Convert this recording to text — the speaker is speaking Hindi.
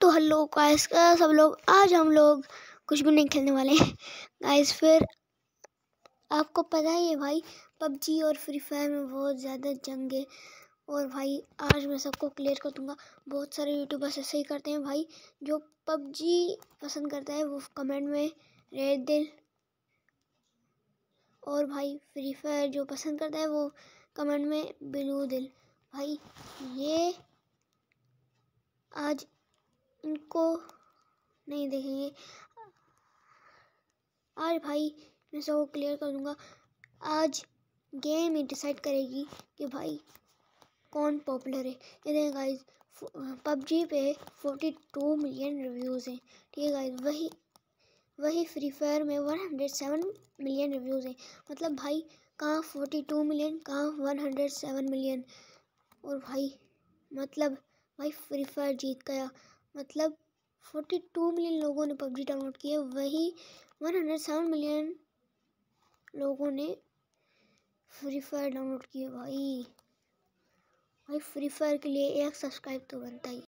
तो हेलो गाइस सब लोग आज हम लोग कुछ भी नहीं खेलने वाले गाइस फिर आपको पता ही है भाई पबजी और फ्री फायर में बहुत ज़्यादा जंग है और भाई आज मैं सबको क्लियर कर दूँगा बहुत सारे यूट्यूबर्स ऐसे ही करते हैं भाई जो पबजी पसंद करता है वो कमेंट में रेड दिल और भाई फ्री फायर जो पसंद करता है वो कमेंट में ब्लू दिल भाई ये आज इनको नहीं देखेंगे आज भाई मैं सबको क्लियर कर दूँगा आज गेम ही डिसाइड करेगी कि भाई कौन पॉपुलर है ये देखें गाइज पबजी पे फोर्टी टू मिलियन रिव्यूज़ हैं ठीक है गाइज वही वही फ्री फायर में one hundred seven million reviews हैं मतलब भाई कहाँ फोर्टी टू मिलियन कहाँ वन हंड्रेड सेवन मिलियन और भाई मतलब भाई फ्री फायर जीत गया मतलब 42 मिलियन लोगों ने पबजी डाउनलोड किया वही 107 मिलियन लोगों ने फ्री फायर डाउनलोड किया भाई भाई फ्री फायर के लिए एक सब्सक्राइब तो बनता ही